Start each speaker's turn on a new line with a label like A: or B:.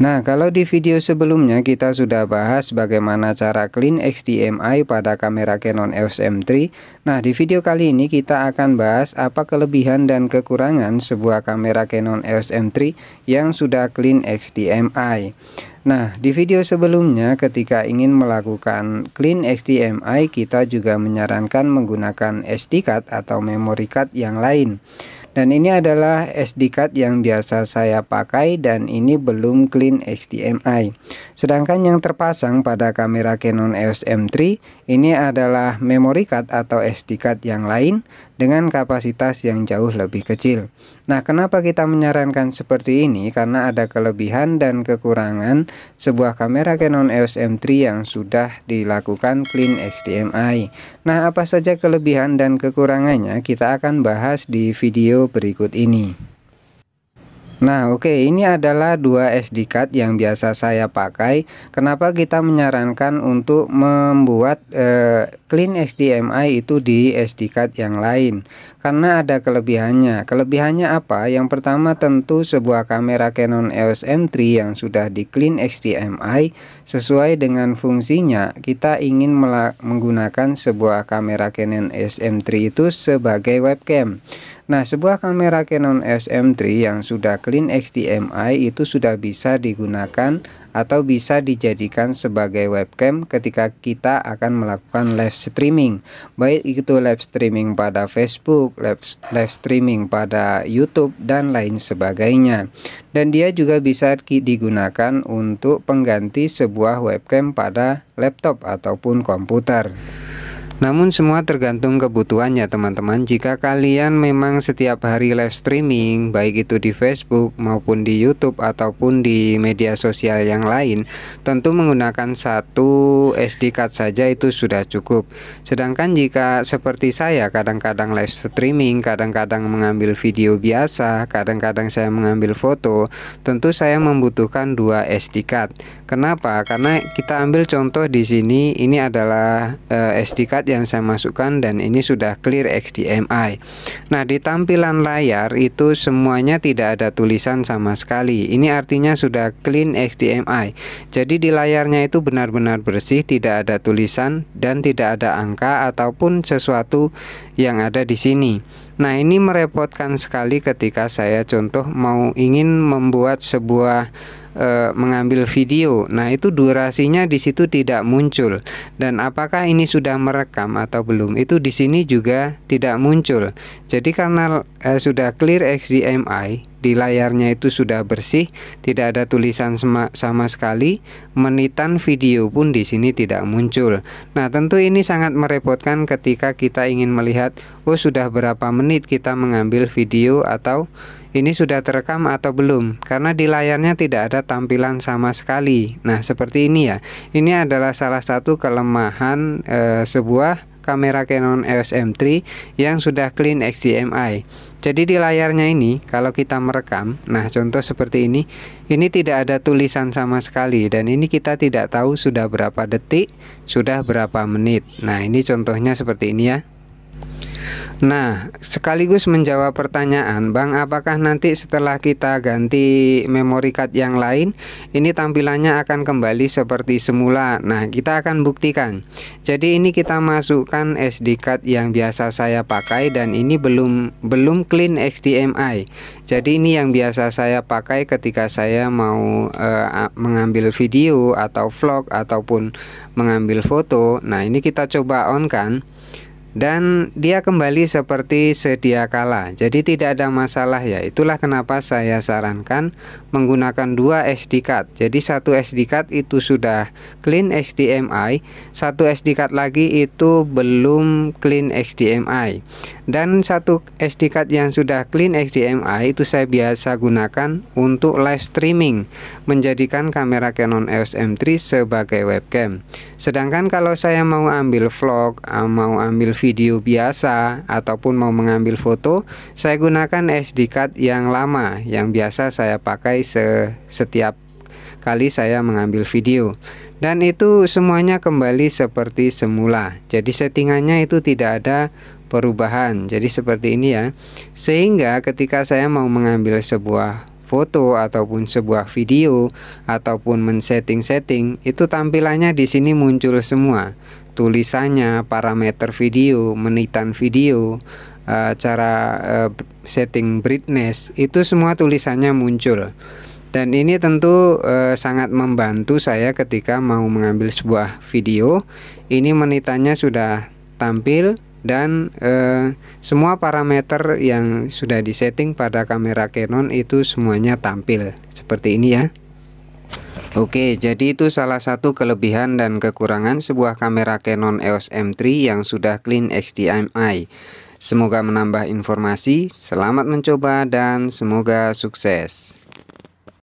A: Nah, kalau di video sebelumnya kita sudah bahas bagaimana cara clean HDMI pada kamera Canon EOS M3. Nah, di video kali ini kita akan bahas apa kelebihan dan kekurangan sebuah kamera Canon EOS M3 yang sudah clean HDMI. Nah, di video sebelumnya ketika ingin melakukan clean HDMI, kita juga menyarankan menggunakan SD card atau memory card yang lain. Dan ini adalah SD card yang biasa saya pakai dan ini belum clean HDMI. Sedangkan yang terpasang pada kamera Canon EOS M3 ini adalah memory card atau SD card yang lain dengan kapasitas yang jauh lebih kecil. Nah, kenapa kita menyarankan seperti ini? Karena ada kelebihan dan kekurangan sebuah kamera Canon EOS M3 yang sudah dilakukan clean HDMI. Nah, apa saja kelebihan dan kekurangannya kita akan bahas di video berikut ini Nah oke okay, ini adalah dua SD card yang biasa saya pakai Kenapa kita menyarankan untuk membuat eh, clean HDMI itu di SD card yang lain Karena ada kelebihannya Kelebihannya apa? Yang pertama tentu sebuah kamera Canon EOS M3 yang sudah di clean HDMI Sesuai dengan fungsinya kita ingin menggunakan sebuah kamera Canon EOS M3 itu sebagai webcam Nah, sebuah kamera Canon SM3 yang sudah clean HDMI itu sudah bisa digunakan atau bisa dijadikan sebagai webcam ketika kita akan melakukan live streaming. Baik itu live streaming pada Facebook, live, streaming pada YouTube dan lain sebagainya. Dan dia juga bisa digunakan untuk pengganti sebuah webcam pada laptop ataupun komputer. Namun semua tergantung kebutuhannya teman-teman Jika kalian memang setiap hari live streaming Baik itu di Facebook maupun di Youtube Ataupun di media sosial yang lain Tentu menggunakan satu SD card saja itu sudah cukup Sedangkan jika seperti saya kadang-kadang live streaming Kadang-kadang mengambil video biasa Kadang-kadang saya mengambil foto Tentu saya membutuhkan dua SD card Kenapa? Karena kita ambil contoh di sini Ini adalah uh, eh, SD card yang saya masukkan dan ini sudah clear HDMI. nah di tampilan layar itu semuanya tidak ada tulisan sama sekali ini artinya sudah clean HDMI. jadi di layarnya itu benar-benar bersih tidak ada tulisan dan tidak ada angka ataupun sesuatu yang ada di sini Nah ini merepotkan sekali ketika saya contoh mau ingin membuat sebuah e, mengambil video. Nah, itu durasinya di situ tidak muncul dan apakah ini sudah merekam atau belum itu di sini juga tidak muncul. Jadi karena e, sudah clear HDMI di layarnya itu sudah bersih, tidak ada tulisan sama, sama sekali, menitan video pun di sini tidak muncul. Nah, tentu ini sangat merepotkan ketika kita ingin melihat oh sudah berapa menit kita mengambil video atau ini sudah terekam atau belum karena di layarnya tidak ada tampilan sama sekali. Nah, seperti ini ya. Ini adalah salah satu kelemahan e, sebuah kamera Canon EOS M3 yang sudah clean HDMI. Jadi di layarnya ini kalau kita merekam, nah contoh seperti ini, ini tidak ada tulisan sama sekali dan ini kita tidak tahu sudah berapa detik, sudah berapa menit. Nah, ini contohnya seperti ini ya. Nah, sekaligus menjawab pertanyaan, Bang, apakah nanti setelah kita ganti memory card yang lain, ini tampilannya akan kembali seperti semula? Nah, kita akan buktikan. Jadi ini kita masukkan SD card yang biasa saya pakai dan ini belum belum clean HDMI. Jadi ini yang biasa saya pakai ketika saya mau uh, mengambil video atau vlog ataupun mengambil foto. Nah, ini kita coba on kan dan dia kembali seperti sedia kala. Jadi tidak ada masalah ya. Itulah kenapa saya sarankan menggunakan dua SD card. Jadi satu SD card itu sudah clean HDMI, satu SD card lagi itu belum clean HDMI dan satu SD card yang sudah clean HDMI itu saya biasa gunakan untuk live streaming menjadikan kamera Canon EOS M3 sebagai webcam sedangkan kalau saya mau ambil vlog eh, mau ambil video biasa ataupun mau mengambil foto saya gunakan SD card yang lama yang biasa saya pakai se setiap kali saya mengambil video dan itu semuanya kembali seperti semula jadi settingannya itu tidak ada perubahan. Jadi seperti ini ya. Sehingga ketika saya mau mengambil sebuah foto ataupun sebuah video ataupun men-setting-setting itu tampilannya di sini muncul semua tulisannya parameter video menitan video eh, cara eh, setting brightness itu semua tulisannya muncul dan ini tentu eh, sangat membantu saya ketika mau mengambil sebuah video ini menitannya sudah tampil dan eh, semua parameter yang sudah disetting pada kamera Canon itu semuanya tampil seperti ini ya Oke jadi itu salah satu kelebihan dan kekurangan sebuah kamera Canon EOS M3 yang sudah clean HDMI Semoga menambah informasi, selamat mencoba dan semoga sukses